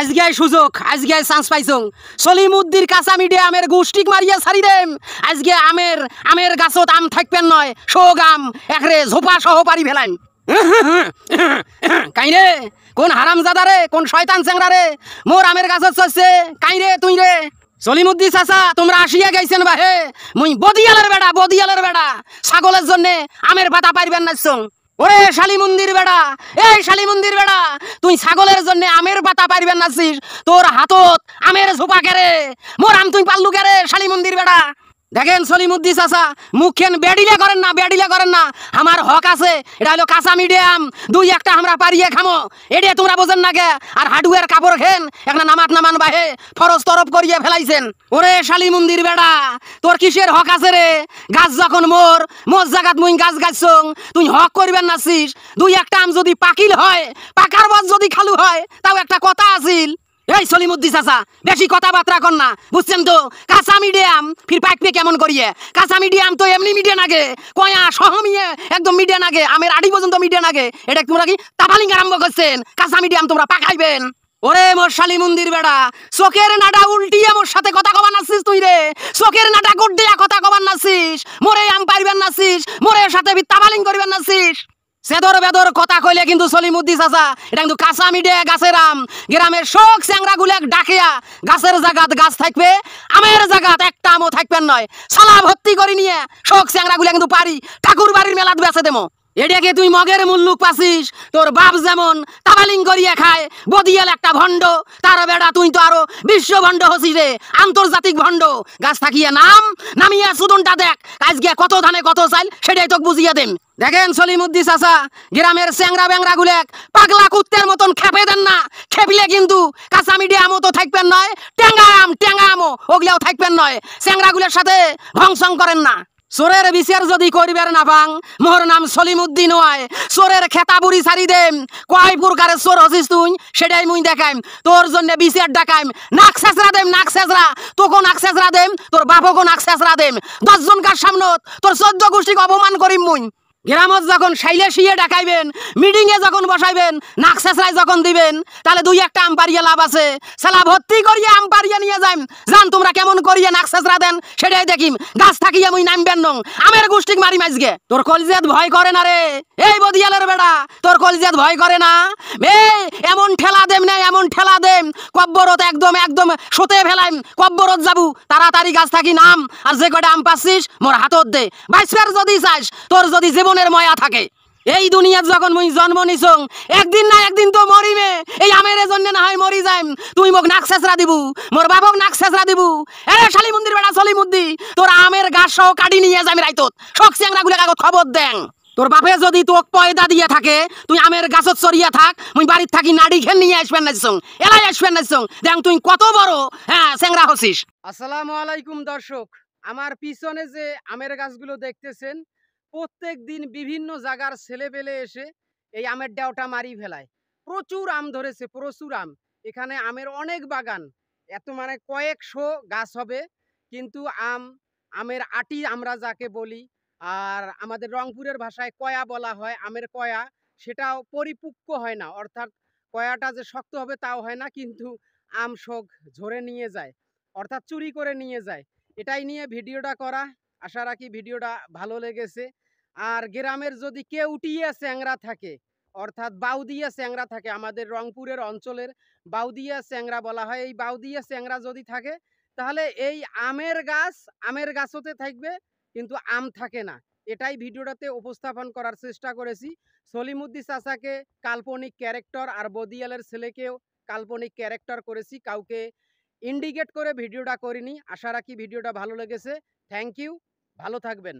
আজকে সুযোগ আজকে চান্স পাইছং সলিমুদ্দির কাঁচা মিডিয়া আমের গোষ্ঠিক মারিয়া সারি দেম আজকে আমের আমের গাছত আম থাকবেন নয় শোক আম একরে ঝোপা সহ পারি ফেলাইন কাইরে রে কোন হারামজাদা রে কোন শয়তান চেংরা রে মোর আমের গাছত চলছে কাই রে তুই রে সলিমুদ্দি চাচা তোমরা আসিয়া গেছেন হে মুই বদিয়ালের বেড়া বদিয়ালের বেড়া ছাগলের জন্যে আমের পাতা পাইবেন না ওরে শালি মন্দির বেড়া এ শালি মন্দির বেড়া তুই ছাগলের জন্য আমের পাতা পারিবেন নাছিস তোর হাতত আমের ঝোপা কেরে মোর আম তুই পাল্লু কেরে শালি মন্দির বেড়া দেখেন সলিমুদ্দি চাষা মুখেন বেডিলে করেন না বেডিলে করেন না আমার হক আছে এটা হলো কাঁচা মিডিয়াম দুই একটা আমরা পারিয়ে খামো এটা তোমরা বোঝেন না আর হাডুয়ের কাপড় খেন একটা নামাত নামান বাহে ফরজ তরফ করিয়ে ফেলাইছেন ওরে শালী মন্দির বেড়া তোর কিসের হক আছে রে গাছ যখন মোর মোর জাগাত মুই গাছ গাছছং তুই হক করবেন নাছিস দুই একটা আম যদি পাকিল হয় পাকার বস যদি খালু হয় তাও একটা কথা আছিল এই সলিমুদ্দি চাচা বেশি কথাবার্তা কর না বুঝছেন তো কাঁচা মিডিয়াম ফির পাইপে কেমন করিয়ে কাঁচা মিডিয়াম তো এমনি মিডিয়া আগে কয়া সহমিয়ে একদম মিডিয়া নাগে আমের আড়ি পর্যন্ত মিডিয়া নাগে এটা তোমরা কি তাপালিং আরম্ভ করছেন কাঁচা মিডিয়াম তোমরা পাকাইবেন ওরে মোর শালি মন্দির বেড়া চোখের নাডা উল্টি মোর সাথে কথা কবার নাসিস তুই রে চোখের নাডা গুড কথা কবার নাসিস মোরে আম পাইবেন নাসিস মোরে সাথে তাবালিং করিবেন নাসিস সেদর বেদর কথা কইলে কিন্তু সলিমুদ্দি চাচা এটা কিন্তু কাঁচা মিডে গাছের আম গ্রামের শোক চ্যাংরা গুলে ডাকিয়া গাছের জাগাত গাছ থাকবে আমের জাগাত একটা আমও থাকবেন নয় সলা ভর্তি করে নিয়ে শোক চ্যাংরা গুলে কিন্তু পারি ঠাকুর বাড়ির মেলাত বেছে দেবো এটাকে তুই মগের মুল্লুক পাসিস তোর বাপ যেমন তাবালিং করিয়া খায় বদিয়াল একটা ভণ্ড তার বেড়া তুই তো আরো বিশ্ব ভণ্ড হসি রে আন্তর্জাতিক ভণ্ড গাছ থাকিয়া নাম নামিয়া সুদনটা দেখ আজকে কত ধানে কত চাইল সেটাই তোকে বুঝিয়া দেন দেখেন সলিমুদ্দি চাষা গ্রামের চ্যাংরা ব্যাংরা গুলে পাগলা কুত্তের মতন খেপে দেন না খেপলে কিন্তু মিডিয়া আমও তো থাকবেন নয় ট্যাঙ্গা আম ট্যাঙ্গা আমও ওগুলাও থাকবেন নয় চ্যাংরা গুলের সাথে ভংসং করেন না সোরের বিচার যদি করিবার না পাং মোর নাম সলিমুদ্দিন ওয়ায় চোরের খেতাবুড়ি সারি দেম কয় প্রকারে সোর হসিস তুই সেটাই মুই দেখাইম তোর জন্য বিচার ডাকাইম নাক শেষরা দেম নাক শেষরা তোকো নাক শেষরা দেম তোর বাপকো নাক শেষরা দেম কার সামনত তোর চোদ্দ গোষ্ঠীকে অপমান করিম মুই গ্রামত যখন সাইলে শুয়ে ডাকাইবেন মিটিংয়ে যখন বসাইবেন নাকসেসরাই যখন দিবেন তাহলে দুই একটা আম পারিয়ে লাভ আছে সালা ভর্তি করিয়া আম পারিয়ে নিয়ে যাইম জান তোমরা কেমন করিয়া করিয়ে নাকসেসরা দেন সেটাই দেখিম গাছ থাকিয়া মুই নামবেন নং আমের গোষ্ঠীক মারি মাইজগে তোর কলজিয়াত ভয় করে না রে এই বদিয়ালের বেড়া তোর কলজিয়াত ভয় করে না এ এমন ঠেলা দেম না এমন ঠেলা দেম কব্বরত একদম একদম সোতে ফেলাইম কব্বরত যাবু তাড়াতাড়ি গাছ থাকি নাম আর যে কটা আম পাচ্ছিস মোর হাতত দে বাইশ যদি চাস তোর যদি জীবন মনের ময়া থাকে এই দুনিয়াত যখন মুই জন্ম নিছং একদিন না একদিন তো মরিমে এই আমের জন্য না হয় মরি যাইম তুই মোক নাক ছেঁচড়া দিবু মোর বাবক নাক ছেঁচড়া দিবু আরে শালি মন্দির বেড়া চলি মুদ্দি তোর আমের গাছ সহ কাটি নিয়ে যাবি রাইত শখ চ্যাংরা গুলে কাগজ খবর দেন তোর বাপে যদি তোক পয়দা দিয়ে থাকে তুই আমের গাছত চড়িয়া থাক মুই বাড়ির থাকি নাড়ি খেয়ে নিয়ে আসবেন না নাচছং এলাই আসবেন না নাচছং দেখ তুই কত বড় হ্যাঁ চেংরা হসিস আসসালামু আলাইকুম দর্শক আমার পিছনে যে আমের গাছগুলো দেখতেছেন প্রত্যেক দিন বিভিন্ন জায়গার ছেলেবেলে এসে এই আমের ডেওটা মারি ফেলায় প্রচুর আম ধরেছে প্রচুর আম এখানে আমের অনেক বাগান এত মানে কয়েকশো গাছ হবে কিন্তু আম আমের আটি আমরা যাকে বলি আর আমাদের রংপুরের ভাষায় কয়া বলা হয় আমের কয়া সেটাও পরিপক্ক হয় না অর্থাৎ কয়াটা যে শক্ত হবে তাও হয় না কিন্তু আম শোক ঝরে নিয়ে যায় অর্থাৎ চুরি করে নিয়ে যায় এটাই নিয়ে ভিডিওটা করা আশা রাখি ভিডিওটা ভালো লেগেছে আর গ্রামের যদি কেউটিয়া স্যাংরা থাকে অর্থাৎ বাউদিয়া স্যাংরা থাকে আমাদের রংপুরের অঞ্চলের বাউদিয়া স্যাংরা বলা হয় এই বাউদিয়া স্যাংরা যদি থাকে তাহলে এই আমের গাছ আমের গাছতে থাকবে কিন্তু আম থাকে না এটাই ভিডিওটাতে উপস্থাপন করার চেষ্টা করেছি সলিমুদ্দি চাষাকে কাল্পনিক ক্যারেক্টার আর বদিয়ালের ছেলেকেও কাল্পনিক ক্যারেক্টার করেছি কাউকে ইন্ডিকেট করে ভিডিওটা করিনি আশা রাখি ভিডিওটা ভালো লেগেছে থ্যাংক ইউ ভালো থাকবেন